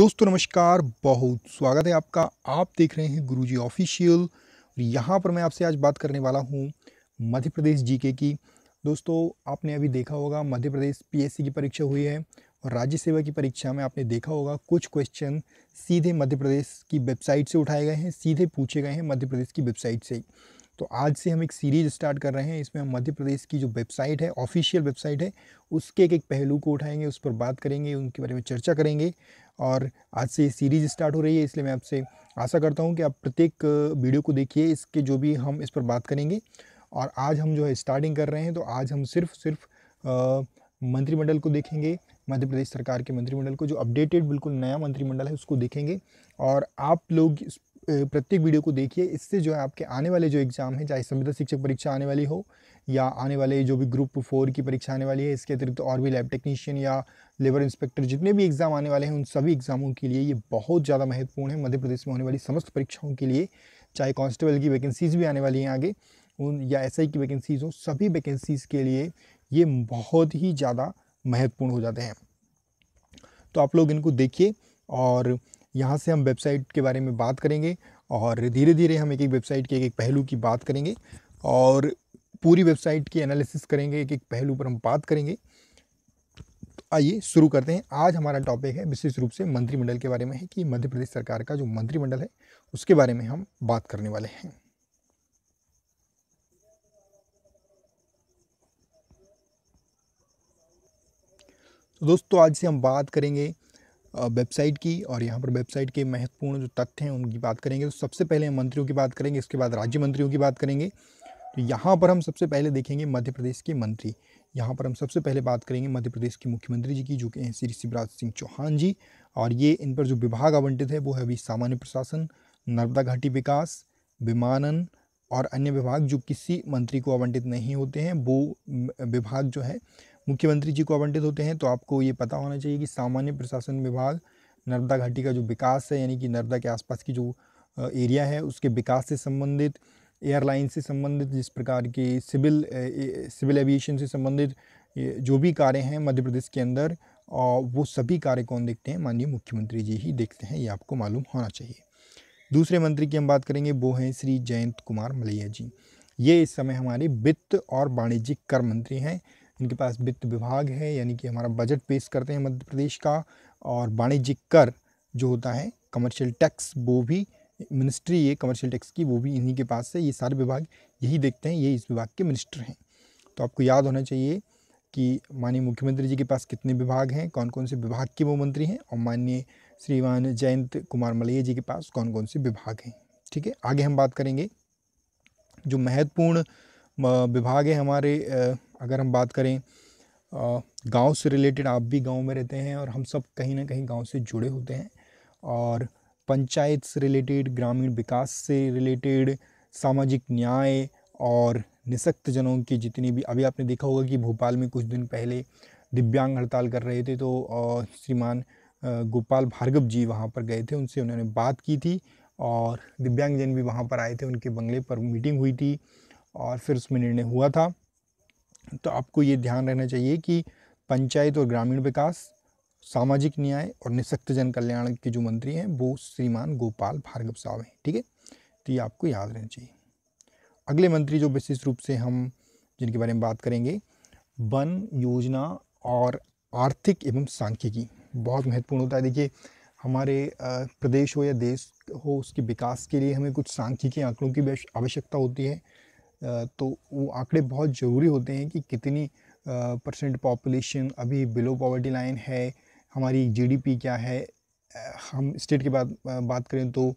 दोस्तों नमस्कार बहुत स्वागत है आपका आप देख रहे हैं गुरुजी ऑफिशियल और यहाँ पर मैं आपसे आज बात करने वाला हूँ मध्य प्रदेश जीके की दोस्तों आपने अभी देखा होगा मध्य प्रदेश पीएससी की परीक्षा हुई है और राज्य सेवा की परीक्षा में आपने देखा होगा कुछ क्वेश्चन सीधे मध्य प्रदेश की वेबसाइट से उठाए गए हैं सीधे पूछे गए हैं मध्य प्रदेश की वेबसाइट से तो आज से हम एक सीरीज स्टार्ट कर रहे हैं इसमें हम मध्य प्रदेश की जो वेबसाइट है ऑफिशियल वेबसाइट है उसके एक एक पहलू को उठाएंगे उस पर बात करेंगे उनके बारे में चर्चा करेंगे और आज से ये सीरीज स्टार्ट हो रही है इसलिए मैं आपसे आशा करता हूँ कि आप प्रत्येक वीडियो को देखिए इसके जो भी हम इस पर बात करेंगे और आज हम जो है स्टार्टिंग कर रहे हैं तो आज हम सिर्फ सिर्फ मंत्रिमंडल को देखेंगे मध्य प्रदेश सरकार के मंत्रिमंडल को जो अपडेटेड बिल्कुल नया मंत्रिमंडल है उसको देखेंगे और आप लोग प्रत्येक वीडियो को देखिए इससे जो है आपके आने वाले जो एग्ज़ाम है चाहे संविदा शिक्षक परीक्षा आने वाली हो या आने वाले जो भी ग्रुप फोर की परीक्षा आने वाली है इसके अतिरिक्त तो और भी लैब टेक्नीशियन या लेबर इंस्पेक्टर जितने भी एग्ज़ाम आने वाले हैं उन सभी एग्ज़ामों के लिए ये बहुत ज़्यादा महत्वपूर्ण है मध्य प्रदेश में होने वाली समस्त परीक्षाओं के लिए चाहे कॉन्स्टेबल की वैकेंसीज़ भी आने वाली हैं आगे उन या एस की वैकेंसीज़ हों सभी वैकेंसीज़ के लिए ये बहुत ही ज़्यादा महत्वपूर्ण हो जाते हैं तो आप लोग इनको देखिए और यहाँ से हम वेबसाइट के बारे में बात करेंगे और धीरे धीरे हम एक एक वेबसाइट के एक एक पहलू की बात करेंगे और पूरी वेबसाइट की एनालिसिस करेंगे एक एक पहलू पर हम बात करेंगे तो आइए शुरू करते हैं आज हमारा टॉपिक है विशेष रूप से मंत्रिमंडल के बारे में है कि मध्य प्रदेश सरकार का जो मंत्रिमंडल है उसके बारे में हम बात करने वाले हैं तो दोस्तों आज से हम बात करेंगे वेबसाइट की और यहाँ पर वेबसाइट के महत्वपूर्ण जो तथ्य हैं उनकी बात करेंगे तो सबसे पहले हम मंत्रियों की बात करेंगे इसके बाद राज्य मंत्रियों की बात करेंगे तो यहाँ पर हम सबसे पहले देखेंगे मध्य प्रदेश के मंत्री यहाँ पर हम सबसे पहले बात करेंगे मध्य प्रदेश के मुख्यमंत्री जी की जो कि हैं श्री शिवराज सिंह चौहान जी और ये इन पर जो विभाग आवंटित है वो है अभी सामान्य प्रशासन नर्मदा घाटी विकास विमानन और अन्य विभाग जो किसी मंत्री को आवंटित नहीं होते हैं वो विभाग जो है मुख्यमंत्री जी को आवंटित होते हैं तो आपको ये पता होना चाहिए कि सामान्य प्रशासन विभाग नर्मदा घाटी का जो विकास है यानी कि नर्मदा के आसपास की जो एरिया है उसके विकास से संबंधित एयरलाइन से संबंधित जिस प्रकार के सिविल सिविल एविएशन से संबंधित जो भी कार्य हैं मध्य प्रदेश के अंदर और वो सभी कार्य कौन देखते हैं माननीय मुख्यमंत्री जी ही देखते हैं ये आपको मालूम होना चाहिए दूसरे मंत्री की हम बात करेंगे वो हैं श्री जयंत कुमार मलैया जी ये इस समय हमारे वित्त और वाणिज्यिक कर मंत्री हैं इनके पास वित्त विभाग है यानी कि हमारा बजट पेश करते हैं मध्य प्रदेश का और वाणिज्यिक कर जो होता है कमर्शियल टैक्स वो भी मिनिस्ट्री है कमर्शियल टैक्स की वो भी इन्हीं के पास है ये सारे विभाग यही देखते हैं ये इस विभाग के मिनिस्टर हैं तो आपको याद होना चाहिए कि माननीय मुख्यमंत्री जी के पास कितने विभाग हैं कौन कौन से विभाग के वो मंत्री हैं और माननीय श्रीमान जयंत कुमार मलैया जी के पास कौन कौन से विभाग हैं ठीक है आगे हम बात करेंगे जो महत्वपूर्ण विभाग है हमारे अगर हम बात करें गांव से रिलेटेड आप भी गांव में रहते हैं और हम सब कहीं ना कहीं गांव से जुड़े होते हैं और पंचायत से रिलेटेड ग्रामीण विकास से रिलेटेड सामाजिक न्याय और निशक्त जनों की जितनी भी अभी आपने देखा होगा कि भोपाल में कुछ दिन पहले दिव्यांग हड़ताल कर रहे थे तो श्रीमान गोपाल भार्गव जी वहाँ पर गए थे उनसे उन्होंने बात की थी और दिव्यांगजन भी वहाँ पर आए थे उनके बंगले पर मीटिंग हुई थी और फिर उसमें निर्णय हुआ था तो आपको ये ध्यान रहना चाहिए कि पंचायत और ग्रामीण विकास सामाजिक न्याय और निशक्त जन कल्याण के जो मंत्री हैं वो श्रीमान गोपाल भार्गव साहब हैं ठीक है तो ये आपको याद रहना चाहिए अगले मंत्री जो विशेष रूप से हम जिनके बारे में बात करेंगे वन योजना और आर्थिक एवं सांख्यिकी बहुत महत्वपूर्ण होता है देखिए हमारे प्रदेश हो या देश हो उसके विकास के लिए हमें कुछ सांख्यिकी आंकड़ों की आवश्यकता होती है तो वो आंकड़े बहुत ज़रूरी होते हैं कि कितनी परसेंट पॉपुलेशन अभी बिलो पॉवर्टी लाइन है हमारी जीडीपी क्या है हम स्टेट की बात बात करें तो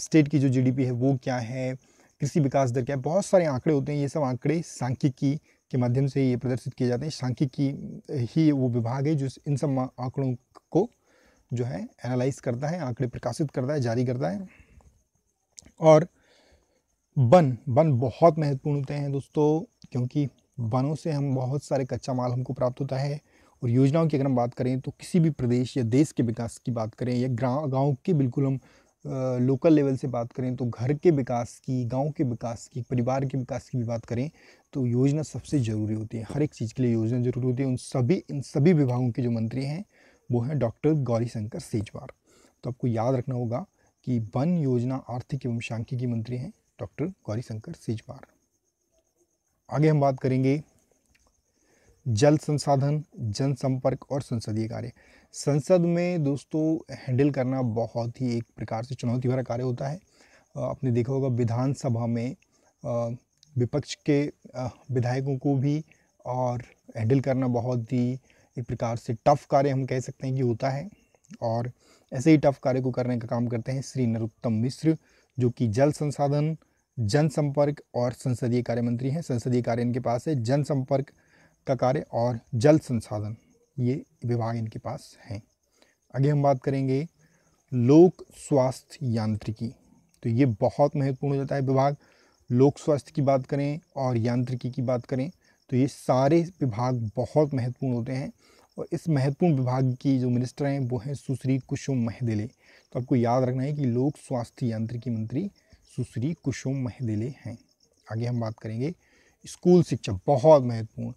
स्टेट की जो जीडीपी है वो क्या है कृषि विकास दर क्या है बहुत सारे आंकड़े होते हैं ये सब आंकड़े सांख्यिकी के माध्यम से ये प्रदर्शित किए जाते हैं सांख्यिकी ही वो विभाग है जो इन सब आंकड़ों को जो है एनालाइज करता है आंकड़े प्रकाशित करता है जारी करता है और वन वन बहुत महत्वपूर्ण होते हैं दोस्तों क्योंकि वनों से हम बहुत सारे कच्चा माल हमको प्राप्त होता है और योजनाओं की अगर हम बात करें तो किसी भी प्रदेश या देश के विकास की बात करें या ग्राम गाँव के बिल्कुल हम लोकल लेवल से बात करें तो घर के विकास की गांव के विकास की परिवार के विकास की भी बात करें तो योजना सबसे ज़रूरी होती है हर एक चीज़ के लिए योजना ज़रूरी होती है उन सभी इन सभी विभागों के जो मंत्री हैं वो हैं डॉक्टर गौरी शंकर सेजवार तो आपको याद रखना होगा कि वन योजना आर्थिक एवं सांख्यिकी मंत्री हैं डॉक्टर गौरीशंकर शंकर आगे हम बात करेंगे जल संसाधन जनसंपर्क और संसदीय कार्य संसद में दोस्तों हैंडल करना बहुत ही एक प्रकार से चुनौती भरा कार्य होता है आपने देखा होगा विधानसभा में विपक्ष के विधायकों को भी और हैंडल करना बहुत ही एक प्रकार से टफ कार्य हम कह सकते हैं कि होता है और ऐसे ही टफ कार्य को करने का काम करते हैं श्री नरोत्तम मिश्र जो कि जल संसाधन जनसंपर्क और संसदीय कार्य मंत्री हैं संसदीय कार्य इनके पास है जनसंपर्क का कार्य और जल संसाधन ये विभाग इनके पास हैं आगे हम बात करेंगे लोक स्वास्थ्य यांत्रिकी तो ये बहुत महत्वपूर्ण हो जाता है विभाग लोक स्वास्थ्य की बात करें और यांत्रिकी की बात करें तो ये सारे विभाग बहुत महत्वपूर्ण होते हैं और इस महत्वपूर्ण विभाग की जो मिनिस्टर हैं वो हैं सुश्री कुसुम महदेले तो आपको याद रखना है कि लोक स्वास्थ्य यांत्रिकी मंत्री सुश्री कुसुम महदिले हैं आगे हम बात करेंगे स्कूल शिक्षा बहुत महत्वपूर्ण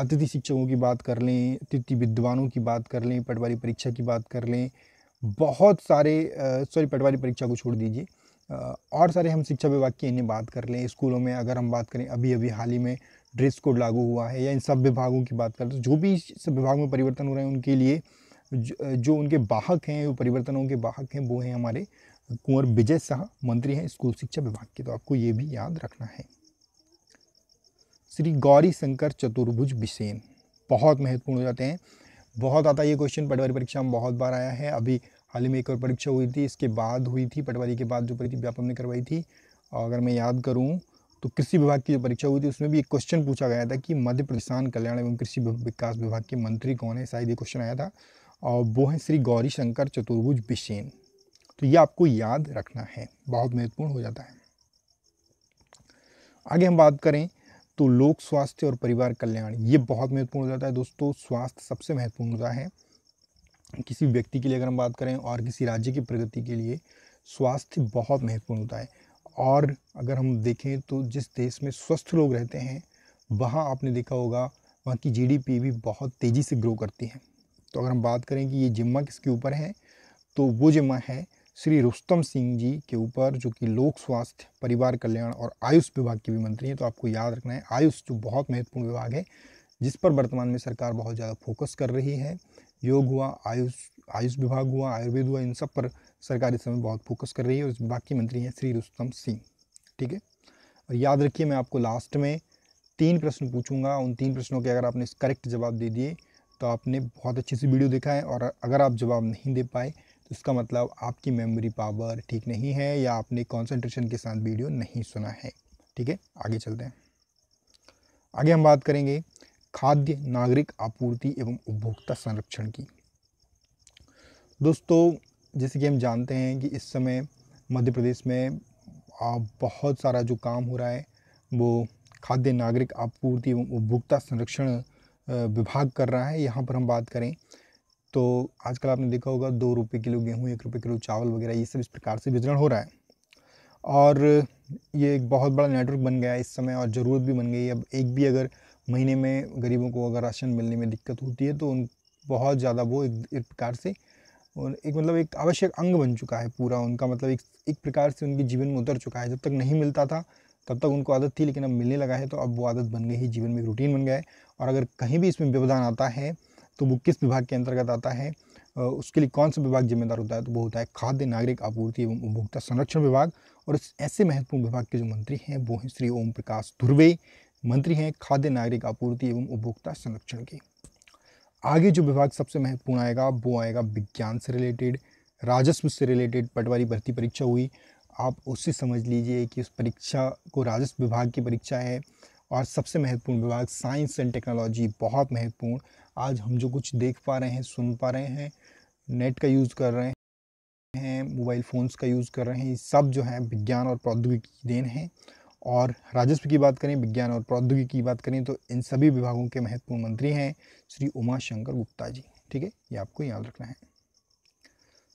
अतिथि शिक्षकों की बात कर लें अतिथि विद्वानों की बात कर लें पटवारी परीक्षा की बात कर लें बहुत सारे सॉरी पटवारी परीक्षा को छोड़ दीजिए और सारे हम शिक्षा विभाग की अन्य बात कर लें स्कूलों में अगर हम बात करें अभी अभी हाल ही में ड्रेस कोड लागू हुआ है या इन सब विभागों की बात करें तो जो भी सब विभाग में परिवर्तन हो रहे हैं उनके लिए जो उनके बाहक हैं वो परिवर्तनों के बाहक हैं वो हैं हमारे कुंवर विजय शाह मंत्री हैं स्कूल शिक्षा विभाग के तो आपको ये भी याद रखना है श्री गौरी शंकर चतुर्भुज बिसेन बहुत महत्वपूर्ण हो जाते हैं बहुत आता है ये क्वेश्चन पटवारी परीक्षा में बहुत बार आया है अभी हाल ही में एक और परीक्षा हुई थी इसके बाद हुई थी पटवारी के बाद जो परीक्षा व्यापम ने करवाई थी अगर मैं याद करूँ तो कृषि विभाग की जो परीक्षा हुई थी उसमें भी एक क्वेश्चन पूछा गया था कि मध्य प्रदेश किसान कल्याण एवं कृषि विकास विभाग के मंत्री कौन है शायद ये क्वेश्चन आया था और वो है श्री गौरी शंकर चतुर्भुज बिसेन तो ये आपको याद रखना है बहुत महत्वपूर्ण हो जाता है आगे हम बात करें तो लोक स्वास्थ्य और परिवार कल्याण ये बहुत महत्वपूर्ण हो जाता है दोस्तों स्वास्थ्य सबसे महत्वपूर्ण होता है किसी व्यक्ति के लिए अगर हम बात करें और किसी राज्य की प्रगति के लिए स्वास्थ्य बहुत महत्वपूर्ण होता है और अगर हम देखें तो जिस देश में स्वस्थ लोग रहते हैं वहाँ आपने देखा होगा वहाँ की जीडीपी भी बहुत तेज़ी से ग्रो करती है तो अगर हम बात करें कि ये जिम्मा किसके ऊपर है तो वो जिम्मा है श्री रुस्तम सिंह जी के ऊपर जो कि लोक स्वास्थ्य परिवार कल्याण और आयुष विभाग के भी मंत्री हैं तो आपको याद रखना है आयुष जो बहुत महत्वपूर्ण विभाग है जिस पर वर्तमान में सरकार बहुत ज़्यादा फोकस कर रही है योग हुआ आयुष आयुष विभाग हुआ आयुर्वेद हुआ इन सब पर सरकार इस समय बहुत फोकस कर रही है और इस विभाग के मंत्री हैं श्री रुस्तम सिंह ठीक है और याद रखिए मैं आपको लास्ट में तीन प्रश्न पूछूंगा उन तीन प्रश्नों के अगर आपने करेक्ट जवाब दे दिए तो आपने बहुत अच्छी सी वीडियो देखा है और अगर आप जवाब नहीं दे पाए इसका मतलब आपकी मेमोरी पावर ठीक नहीं है या आपने कॉन्सेंट्रेशन के साथ वीडियो नहीं सुना है ठीक है आगे चलते हैं आगे हम बात करेंगे खाद्य नागरिक आपूर्ति एवं उपभोक्ता संरक्षण की दोस्तों जैसे कि हम जानते हैं कि इस समय मध्य प्रदेश में बहुत सारा जो काम हो रहा है वो खाद्य नागरिक आपूर्ति एवं उपभोक्ता संरक्षण विभाग कर रहा है यहाँ पर हम बात करें तो आजकल आपने देखा होगा दो रुपये किलो गेहूँ एक रुपये किलो चावल वगैरह ये सब इस प्रकार से वितरण हो रहा है और ये एक बहुत बड़ा नेटवर्क बन गया है इस समय और ज़रूरत भी बन गई अब एक भी अगर महीने में गरीबों को अगर राशन मिलने में दिक्कत होती है तो उन बहुत ज़्यादा वो एक, एक प्रकार से एक मतलब एक आवश्यक अंग बन चुका है पूरा उनका मतलब एक एक प्रकार से उनके जीवन में उतर चुका है जब तक नहीं मिलता था तब तक उनको आदत थी लेकिन अब मिलने लगा है तो अब वो आदत बन गई है जीवन में रूटीन बन गया है और अगर कहीं भी इसमें व्यवधान आता है तो वो किस विभाग के अंतर्गत आता है उसके लिए कौन सा विभाग जिम्मेदार होता है तो वो होता है खाद्य नागरिक आपूर्ति एवं उपभोक्ता संरक्षण विभाग और इस ऐसे महत्वपूर्ण विभाग के जो मंत्री हैं वो हैं श्री ओम प्रकाश धुर्वे मंत्री हैं खाद्य नागरिक आपूर्ति एवं उपभोक्ता संरक्षण के आगे जो विभाग सबसे महत्वपूर्ण आएगा वो आएगा विज्ञान से रिलेटेड राजस्व से रिलेटेड पटवारी भर्ती परीक्षा हुई आप उससे समझ लीजिए कि उस परीक्षा को राजस्व विभाग की परीक्षा है और सबसे महत्वपूर्ण विभाग साइंस एंड टेक्नोलॉजी बहुत महत्वपूर्ण आज हम जो कुछ देख पा रहे हैं सुन पा रहे हैं नेट का यूज़ कर रहे हैं मोबाइल फ़ोन्स का यूज़ कर रहे हैं ये सब जो है विज्ञान और प्रौद्योगिकी की देन है और राजस्व की बात करें विज्ञान और प्रौद्योगिकी की बात करें तो इन सभी विभागों के महत्वपूर्ण मंत्री हैं श्री उमा शंकर गुप्ता जी ठीक है ये आपको याद रखना है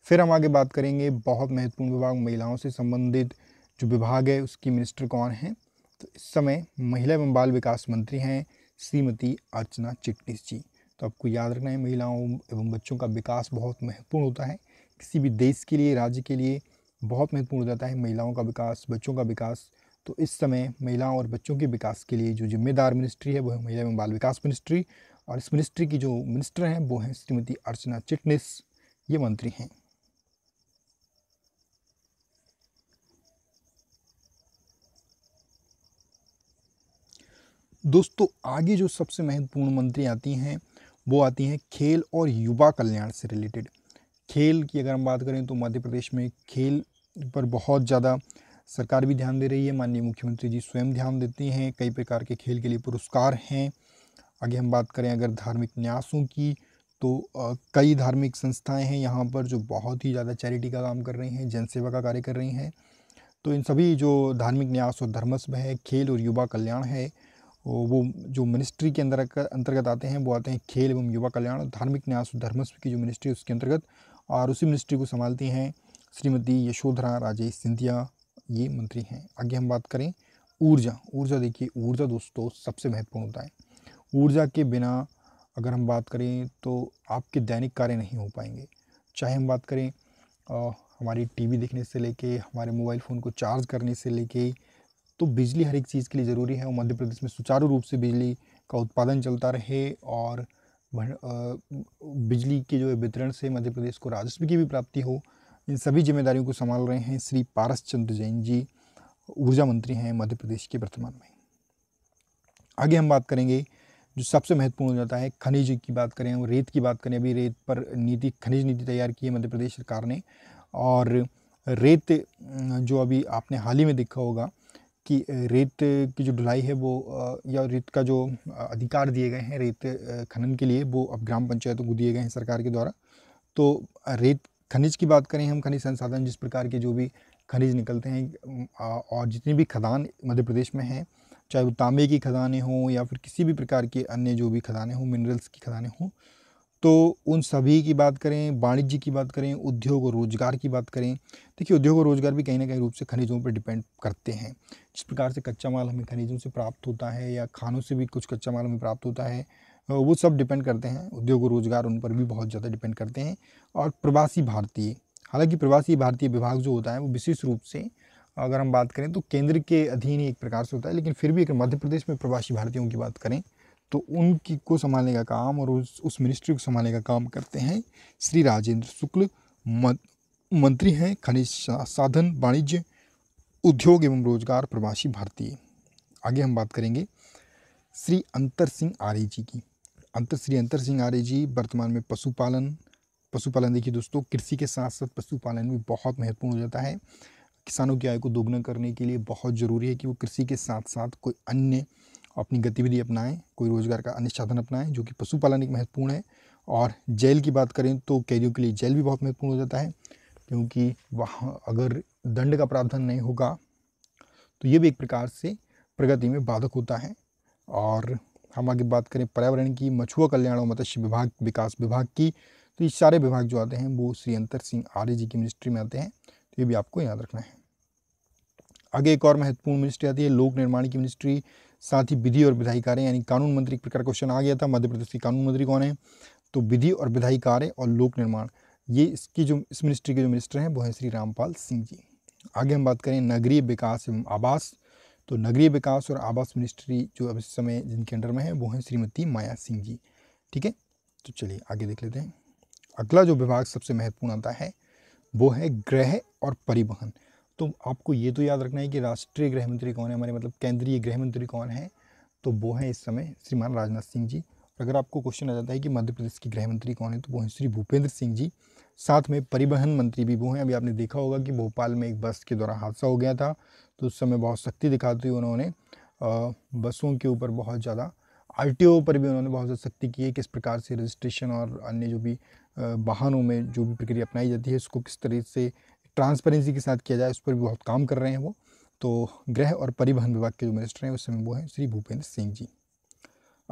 फिर हम आगे बात करेंगे बहुत महत्वपूर्ण विभाग महिलाओं से संबंधित जो विभाग है उसकी मिनिस्टर कौन है तो इस समय महिला एवं बाल विकास मंत्री हैं श्रीमती अर्चना चिटनीस जी तो आपको याद रखना है महिलाओं एवं बच्चों का विकास बहुत महत्वपूर्ण होता है किसी भी देश के लिए राज्य के लिए बहुत महत्वपूर्ण हो जाता है महिलाओं का विकास बच्चों का विकास तो इस समय महिलाओं और बच्चों के विकास के लिए जो जिम्मेदार मिनिस्ट्री है वो है महिला एवं बाल विकास मिनिस्ट्री और इस मिनिस्ट्री की जो मिनिस्टर हैं वो हैं श्रीमती अर्चना चिटनिस ये मंत्री हैं दोस्तों आगे जो सबसे महत्वपूर्ण मंत्री आती हैं वो आती हैं खेल और युवा कल्याण से रिलेटेड खेल की अगर हम बात करें तो मध्य प्रदेश में खेल पर बहुत ज़्यादा सरकार भी ध्यान दे रही है माननीय मुख्यमंत्री जी स्वयं ध्यान देते हैं कई प्रकार के खेल के लिए पुरस्कार हैं आगे हम बात करें अगर धार्मिक न्यासों की तो कई धार्मिक संस्थाएं हैं यहाँ पर जो बहुत ही ज़्यादा चैरिटी का काम कर रही हैं जनसेवा का कार्य कर रही हैं तो इन सभी जो धार्मिक न्यास और धर्मस्व है खेल और युवा कल्याण है वो जो मिनिस्ट्री के अंदर अंतर्गत आते हैं वो आते हैं खेल एवं युवा कल्याण धार्मिक न्यास धर्मस्व की जो मिनिस्ट्री उसके अंतर्गत और उसी मिनिस्ट्री को संभालती हैं श्रीमती यशोधरा राजेश सिंधिया ये मंत्री हैं आगे हम बात करें ऊर्जा ऊर्जा देखिए ऊर्जा दोस्तों सबसे महत्वपूर्ण होता है ऊर्जा के बिना अगर हम बात करें तो आपके दैनिक कार्य नहीं हो पाएंगे चाहे हम बात करें आ, हमारी टीवी देखने से लेके हमारे मोबाइल फ़ोन को चार्ज करने से लेके तो बिजली हर एक चीज़ के लिए ज़रूरी है और मध्य प्रदेश में सुचारू रूप से बिजली का उत्पादन चलता रहे और बिजली के जो वितरण से मध्य प्रदेश को राजस्व की भी प्राप्ति हो इन सभी जिम्मेदारियों को संभाल रहे हैं श्री पारस चंद्र जैन जी ऊर्जा मंत्री हैं मध्य प्रदेश के वर्तमान में आगे हम बात करेंगे जो सबसे महत्वपूर्ण हो जाता है खनिज की बात करें और रेत की बात करें अभी रेत पर नीति खनिज नीति तैयार की है मध्य प्रदेश सरकार ने और रेत जो अभी आपने हाल ही में देखा होगा कि रेत की जो ढुलाई है वो या रेत का जो अधिकार दिए गए हैं रेत खनन के लिए वो अब ग्राम पंचायतों को दिए गए हैं सरकार के द्वारा तो रेत खनिज की बात करें हम खनिज संसाधन जिस प्रकार के जो भी खनिज निकलते हैं और जितनी भी खदान मध्य प्रदेश में हैं चाहे वो तांबे की खदानें हों या फिर किसी भी प्रकार के अन्य जो भी खदानें हों मिनरल्स की खदानें हों तो उन सभी की बात करें वाणिज्य की बात करें उद्योग और रोजगार की बात करें देखिए उद्योग और रोजगार भी कहीं ना कहीं रूप से खनिजों पर डिपेंड करते हैं जिस प्रकार से कच्चा माल हमें खनिजों से प्राप्त होता है या खानों से भी कुछ कच्चा माल हमें प्राप्त होता है वो सब डिपेंड करते हैं उद्योग और रोजगार उन पर भी बहुत ज़्यादा डिपेंड करते हैं और प्रवासी भारतीय हालांकि प्रवासी भारतीय विभाग जो होता है वो विशेष रूप से अगर हम बात करें तो केंद्र के अधीन ही एक प्रकार से होता है लेकिन फिर भी अगर मध्य प्रदेश में प्रवासी भारतीयों की बात करें तो उनकी को संभालने का काम और उस उस मिनिस्ट्री को संभालने का काम करते हैं श्री राजेंद्र शुक्ल मंत्री हैं खनिज साधन वाणिज्य उद्योग एवं रोजगार प्रवासी भारतीय आगे हम बात करेंगे श्री अंतर सिंह आर्य जी की अंतर श्री अंतर सिंह आर्य जी वर्तमान में पशुपालन पशुपालन देखिए दोस्तों कृषि के साथ साथ पशुपालन भी बहुत महत्वपूर्ण हो जाता है किसानों की आय को दोगुना करने के लिए बहुत ज़रूरी है कि वो कृषि के साथ साथ कोई अन्य अपनी गतिविधि अपनाएं कोई रोजगार का अन्य साधन अपनाएं जो कि पशुपालन एक महत्वपूर्ण है और जेल की बात करें तो कैदियों के लिए जेल भी बहुत महत्वपूर्ण हो जाता है क्योंकि वहाँ अगर दंड का प्रावधान नहीं होगा तो ये भी एक प्रकार से प्रगति में बाधक होता है और हम आगे बात करें पर्यावरण की मछुआ कल्याण और मत्स्य विभाग विकास विभाग की तो ये सारे विभाग जो आते हैं वो श्री अंतर सिंह आर्य जी की मिनिस्ट्री में आते हैं तो ये भी आपको याद रखना है आगे एक और महत्वपूर्ण मिनिस्ट्री आती है लोक निर्माण की मिनिस्ट्री साथ ही विधि और विधायी कार्य यानी कानून मंत्री प्रकार क्वेश्चन आ गया था मध्य प्रदेश के कानून मंत्री कौन है तो विधि और विधायी कार्य और लोक निर्माण ये इसकी जो इस मिनिस्ट्री के जो मिनिस्टर हैं वो हैं श्री रामपाल सिंह जी आगे हम बात करें नगरीय विकास एवं आवास तो नगरीय विकास और आवास मिनिस्ट्री जो अब इस समय जिनके अंडर में है वो हैं श्रीमती माया सिंह जी ठीक है तो चलिए आगे देख लेते हैं अगला जो विभाग सबसे महत्वपूर्ण आता है वो है गृह और परिवहन तो आपको ये तो याद रखना है कि राष्ट्रीय गृह मंत्री कौन है हमारे मतलब केंद्रीय गृह मंत्री कौन है तो वो हैं इस समय श्रीमान राजनाथ सिंह जी और अगर आपको क्वेश्चन आ जाता है कि मध्य प्रदेश के गृह मंत्री कौन है तो वो हैं श्री भूपेंद्र सिंह जी साथ में परिवहन मंत्री भी वो हैं अभी आपने देखा होगा कि भोपाल में एक बस के द्वारा हादसा हो गया था तो उस समय बहुत सख्ती दिखाती हुई उन्होंने बसों के ऊपर बहुत ज़्यादा आर पर भी उन्होंने बहुत ज़्यादा सख्ती की है किस प्रकार से रजिस्ट्रेशन और अन्य जो भी वाहनों में जो भी प्रक्रिया अपनाई जाती है उसको किस तरह से ट्रांसपेरेंसी के साथ किया जाए उस पर भी बहुत काम कर रहे हैं वो तो गृह और परिवहन विभाग के जो मिनिस्टर हैं उस समय वो हैं श्री भूपेंद्र सिंह जी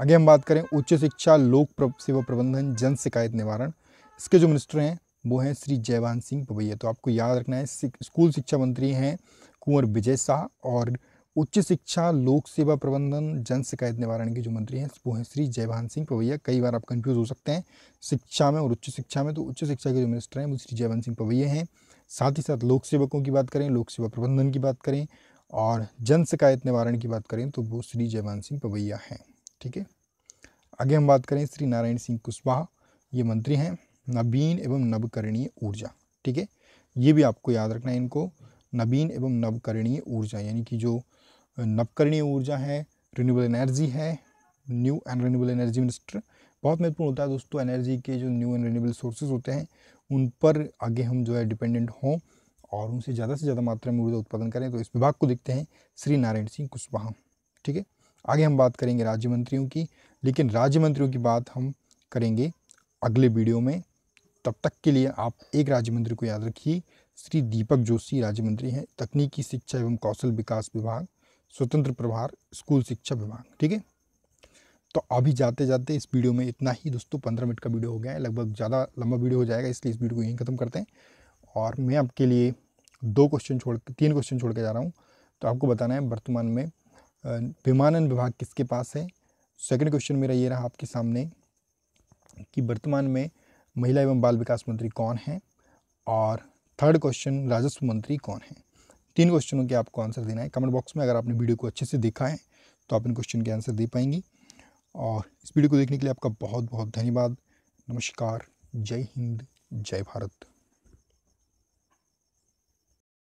आगे हम बात करें उच्च शिक्षा लोक सेवा प्रबंधन जन शिकायत निवारण इसके जो मिनिस्टर हैं वो हैं श्री जयवान सिंह पवैया तो आपको याद रखना है स्कूल शिक्षा मंत्री हैं कुंवर विजय शाह और उच्च शिक्षा लोक सेवा प्रबंधन जन शिकायत निवारण के जो मंत्री हैं वो हैं श्री जयभान सिंह पवैया कई बार आप कंफ्यूज हो सकते हैं शिक्षा में और उच्च शिक्षा में तो उच्च शिक्षा के जो मिनिस्टर हैं वो श्री जयभान सिंह पवैया हैं साथ ही साथ लोक सेवकों की बात करें लोक सेवा प्रबंधन की बात करें और जन शिकायत निवारण की बात करें तो वो श्री जयभान सिंह पवैया हैं ठीक है आगे हम बात करें श्री नारायण सिंह कुशवाहा ये मंत्री हैं नवीन एवं नवकरणीय ऊर्जा ठीक है ये भी आपको याद रखना है इनको नवीन एवं नवकरणीय ऊर्जा यानी कि जो नवकरणीय ऊर्जा है रिन्यूबल एनर्जी है new and renewable energy minister बहुत महत्वपूर्ण होता है दोस्तों एनर्जी के जो न्यू एंड रिन्यूबल सोर्सेज होते हैं उन पर आगे हम जो है डिपेंडेंट हों और उनसे ज़्यादा से ज़्यादा मात्रा में ऊर्जा उत्पादन करें तो इस विभाग को देखते हैं श्री नारायण सिंह कुशवाहा ठीक है आगे हम बात करेंगे राज्य मंत्रियों की लेकिन राज्य मंत्रियों की बात हम करेंगे अगले वीडियो में तब तक के लिए आप एक राज्य मंत्री को याद रखिए श्री दीपक जोशी राज्य मंत्री हैं तकनीकी शिक्षा एवं कौशल विकास विभाग स्वतंत्र प्रभार स्कूल शिक्षा विभाग ठीक है तो अभी जाते जाते इस वीडियो में इतना ही दोस्तों पंद्रह मिनट का वीडियो हो गया है लगभग ज़्यादा लंबा वीडियो हो जाएगा इसलिए इस वीडियो को यहीं ख़त्म करते हैं और मैं आपके लिए दो क्वेश्चन छोड़ तीन क्वेश्चन छोड़ के जा रहा हूँ तो आपको बताना है वर्तमान में विमानन विभाग किसके पास है सेकेंड क्वेश्चन मेरा ये रहा आपके सामने कि वर्तमान में महिला एवं बाल विकास मंत्री कौन है और थर्ड क्वेश्चन राजस्व मंत्री कौन है तीन क्वेश्चनों के आपको आंसर देना है कमेंट बॉक्स में अगर आपने वीडियो को अच्छे से देखा है तो आप इन क्वेश्चन के आंसर दे पाएंगी और इस वीडियो को देखने के लिए आपका बहुत बहुत धन्यवाद नमस्कार जय हिंद जय भारत